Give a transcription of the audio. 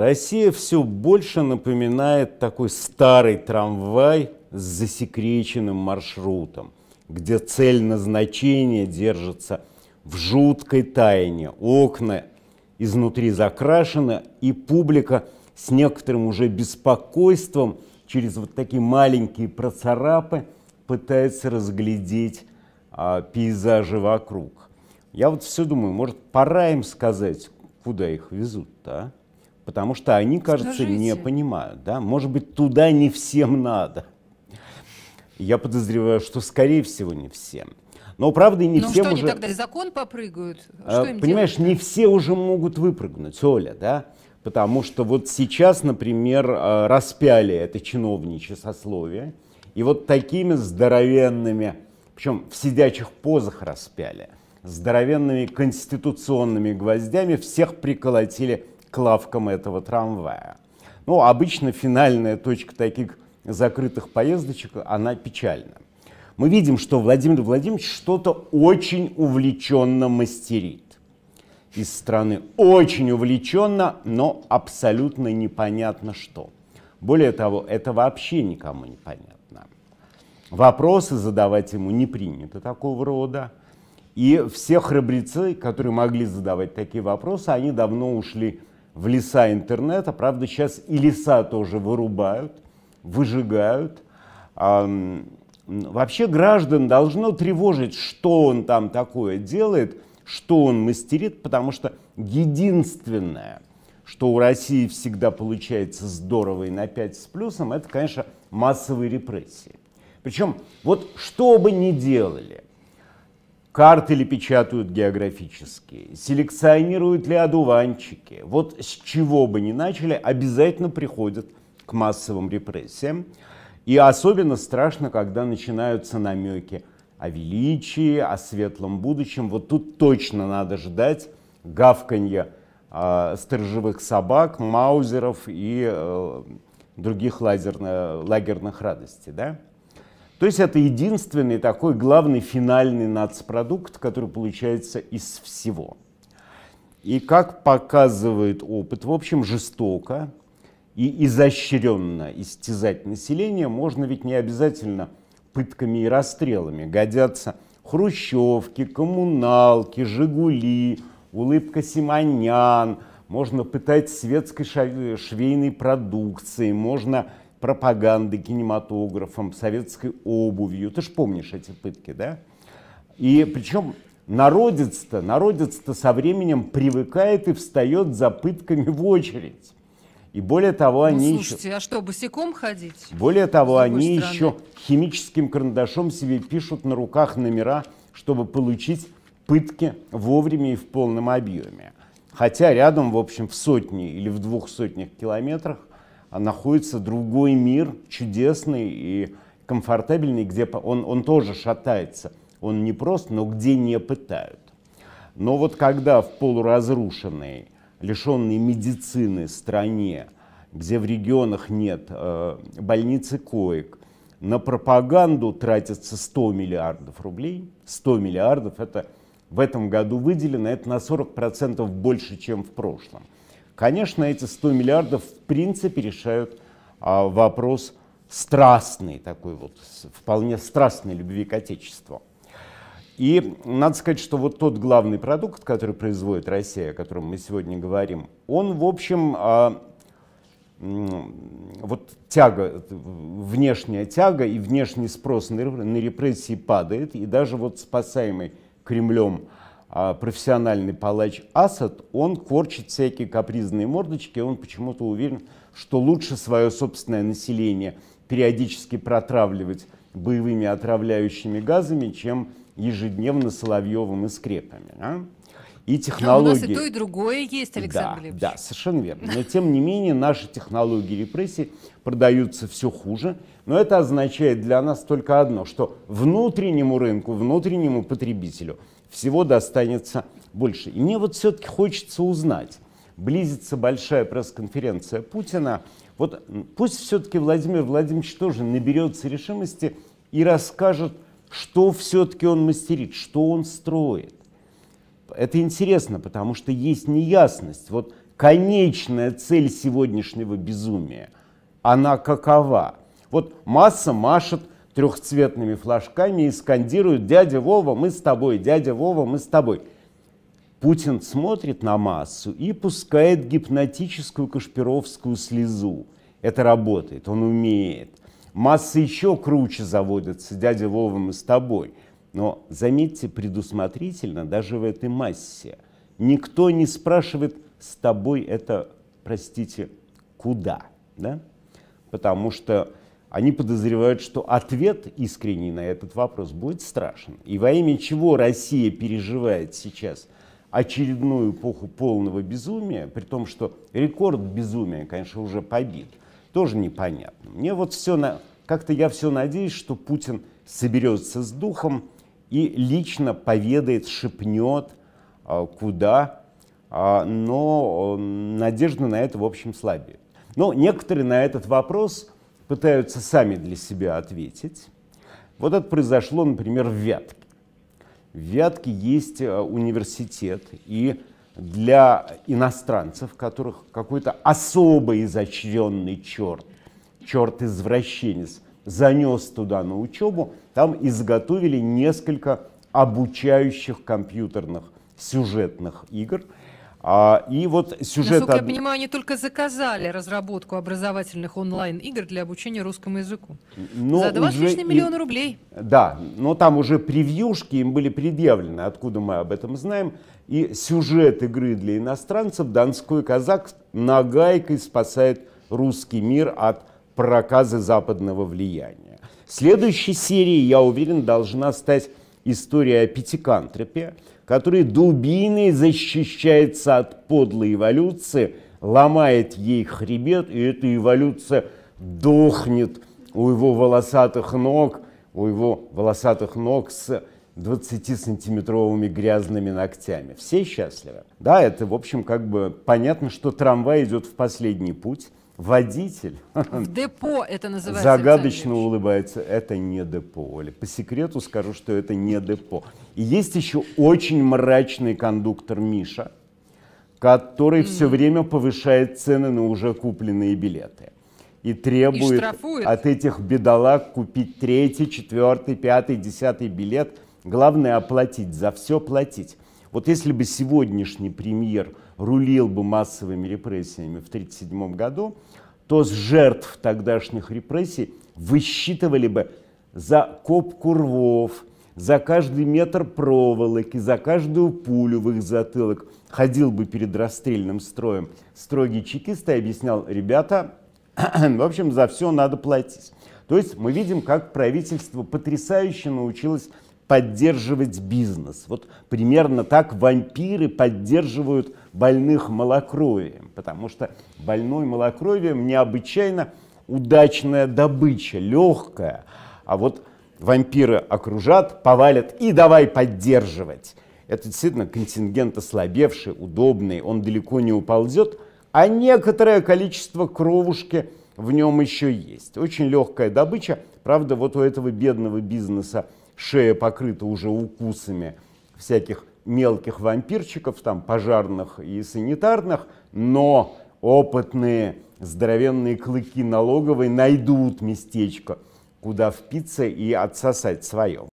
Россия все больше напоминает такой старый трамвай с засекреченным маршрутом, где цель назначения держится в жуткой тайне. Окна изнутри закрашены, и публика с некоторым уже беспокойством через вот такие маленькие процарапы пытается разглядеть а, пейзажи вокруг. Я вот все думаю, может, пора им сказать, куда их везут-то, а? потому что они, кажется, Скажите. не понимают. Да? Может быть, туда не всем надо. Я подозреваю, что, скорее всего, не всем. Но правда не Но всем что уже. они тогда закон попрыгают? А, что а, понимаешь, делать? не все уже могут выпрыгнуть, Оля, да? Потому что вот сейчас, например, а, распяли это чиновничье сословие, и вот такими здоровенными, причем в сидячих позах распяли, здоровенными конституционными гвоздями всех приколотили к лавкам этого трамвая. Ну, а обычно финальная точка таких закрытых поездочек, она печальна. Мы видим, что Владимир Владимирович что-то очень увлеченно мастерит из страны. Очень увлеченно, но абсолютно непонятно что. Более того, это вообще никому не понятно. Вопросы задавать ему не принято такого рода. И все храбрецы, которые могли задавать такие вопросы, они давно ушли в леса интернета. Правда, сейчас и леса тоже вырубают, выжигают. Вообще граждан должно тревожить, что он там такое делает, что он мастерит, потому что единственное, что у России всегда получается здорово и на 5 с плюсом, это, конечно, массовые репрессии. Причем, вот что бы ни делали – Карты ли печатают географические? Селекционируют ли одуванчики? Вот с чего бы ни начали, обязательно приходят к массовым репрессиям. И особенно страшно, когда начинаются намеки о величии, о светлом будущем. Вот тут точно надо ждать гавканья э, а, сторожевых собак, маузеров и э, других лазерно, лагерных радостей. Да? То есть это единственный такой главный финальный нацпродукт, который получается из всего. И как показывает опыт, в общем, жестоко и изощренно истязать население можно ведь не обязательно пытками и расстрелами. Годятся хрущевки, коммуналки, «Жигули», улыбка Симонян, можно пытать светской швейной продукцией, можно пропагандой, кинематографом, советской обувью. Ты же помнишь эти пытки, да? И причем народец-то, народец-то со временем привыкает и встает за пытками в очередь. И более того, ну, они слушайте, еще... а что, босиком ходить? Более того, они стороны? еще химическим карандашом себе пишут на руках номера, чтобы получить пытки вовремя и в полном объеме. Хотя рядом, в общем, в сотни или в двух сотнях километрах а находится другой мир, чудесный и комфортабельный, где он, он тоже шатается. Он не прост, но где не пытают. Но вот когда в полуразрушенной, лишенной медицины стране, где в регионах нет э, больницы коек, на пропаганду тратится 100 миллиардов рублей. 100 миллиардов это в этом году выделено, это на 40% больше, чем в прошлом. Конечно, эти 100 миллиардов в принципе решают а, вопрос страстной, такой вот вполне страстной любви к Отечеству. И надо сказать, что вот тот главный продукт, который производит Россия, о котором мы сегодня говорим, он, в общем, а, вот тяга, внешняя тяга и внешний спрос на репрессии падает, и даже вот спасаемый Кремлем а, профессиональный палач Асад, он корчит всякие капризные мордочки, он почему-то уверен, что лучше свое собственное население периодически протравливать боевыми отравляющими газами, чем ежедневно Соловьевым и скрепами. А? И технологии... Но у нас и то, и другое есть, Александр да, Глебович. Да, совершенно верно. Но тем не менее наши технологии репрессий продаются все хуже. Но это означает для нас только одно, что внутреннему рынку, внутреннему потребителю – всего достанется больше. И мне вот все-таки хочется узнать, близится большая пресс-конференция Путина, вот пусть все-таки Владимир Владимирович тоже наберется решимости и расскажет, что все-таки он мастерит, что он строит. Это интересно, потому что есть неясность. Вот конечная цель сегодняшнего безумия, она какова? Вот масса машет трехцветными флажками и скандируют «Дядя Вова, мы с тобой! Дядя Вова, мы с тобой!» Путин смотрит на массу и пускает гипнотическую кашпировскую слезу. Это работает, он умеет. Массы еще круче заводятся, дядя Вова, мы с тобой. Но заметьте предусмотрительно даже в этой массе. Никто не спрашивает, с тобой это, простите, куда? Да? Потому что они подозревают, что ответ искренний на этот вопрос будет страшен. И во имя чего Россия переживает сейчас очередную эпоху полного безумия, при том, что рекорд безумия, конечно, уже побит, тоже непонятно. Мне вот все на... Как-то я все надеюсь, что Путин соберется с духом и лично поведает, шепнет, а, куда, а, но э, надежда на это, в общем, слабее. Но некоторые на этот вопрос пытаются сами для себя ответить. Вот это произошло, например, в Вятке. В Вятке есть э, университет, и для иностранцев, которых какой-то особо изощренный черт, черт-извращенец, занес туда на учебу, там изготовили несколько обучающих компьютерных сюжетных игр – а, и вот сюжет... Насколько од... я понимаю, они только заказали разработку образовательных онлайн-игр для обучения русскому языку. Но ну, За 2 уже... миллиона и... рублей. Да, но там уже превьюшки им были предъявлены, откуда мы об этом знаем. И сюжет игры для иностранцев «Донской казак» нагайкой спасает русский мир от проказы западного влияния. Следующей серией, я уверен, должна стать история о Пятикантропе, который дубиной защищается от подлой эволюции, ломает ей хребет, и эта эволюция дохнет у его волосатых ног, у его волосатых ног с 20-сантиметровыми грязными ногтями. Все счастливы. Да, это, в общем, как бы понятно, что трамвай идет в последний путь, водитель в депо это называется загадочно улыбается это не депо Оля. по секрету скажу что это не депо и есть еще очень мрачный кондуктор Миша который все время повышает цены на уже купленные билеты и требует и от этих бедолаг купить третий четвертый пятый десятый билет главное оплатить за все платить вот если бы сегодняшний премьер рулил бы массовыми репрессиями в 1937 году, то с жертв тогдашних репрессий высчитывали бы за копку рвов, за каждый метр проволоки, за каждую пулю в их затылок. Ходил бы перед расстрельным строем строгий чекист и объяснял, ребята, в общем, за все надо платить. То есть мы видим, как правительство потрясающе научилось поддерживать бизнес. Вот примерно так вампиры поддерживают больных малокровием, потому что больной малокровием необычайно удачная добыча, легкая. А вот вампиры окружат, повалят и давай поддерживать. Это действительно контингент ослабевший, удобный, он далеко не уползет, а некоторое количество кровушки в нем еще есть. Очень легкая добыча, правда, вот у этого бедного бизнеса шея покрыта уже укусами всяких мелких вампирчиков, там пожарных и санитарных, но опытные здоровенные клыки налоговой найдут местечко, куда впиться и отсосать свое.